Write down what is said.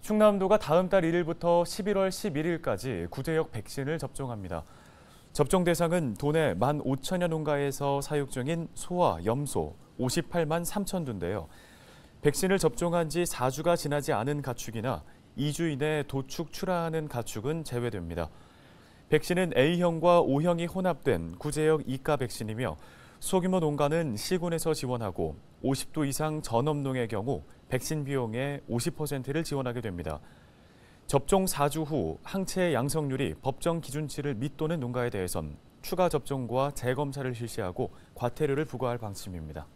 충남도가 다음 달 1일부터 11월 11일까지 구제역 백신을 접종합니다. 접종 대상은 도내 1만 5천여 농가에서 사육 중인 소와 염소 58만 3천 두인데요. 백신을 접종한 지 4주가 지나지 않은 가축이나 2주 이내 도축 출하하는 가축은 제외됩니다. 백신은 A형과 O형이 혼합된 구제역 이가 백신이며 소규모 농가는 시군에서 지원하고 50도 이상 전업농의 경우 백신 비용의 50%를 지원하게 됩니다. 접종 4주 후 항체 양성률이 법정 기준치를 밑도는 농가에 대해선 추가 접종과 재검사를 실시하고 과태료를 부과할 방침입니다.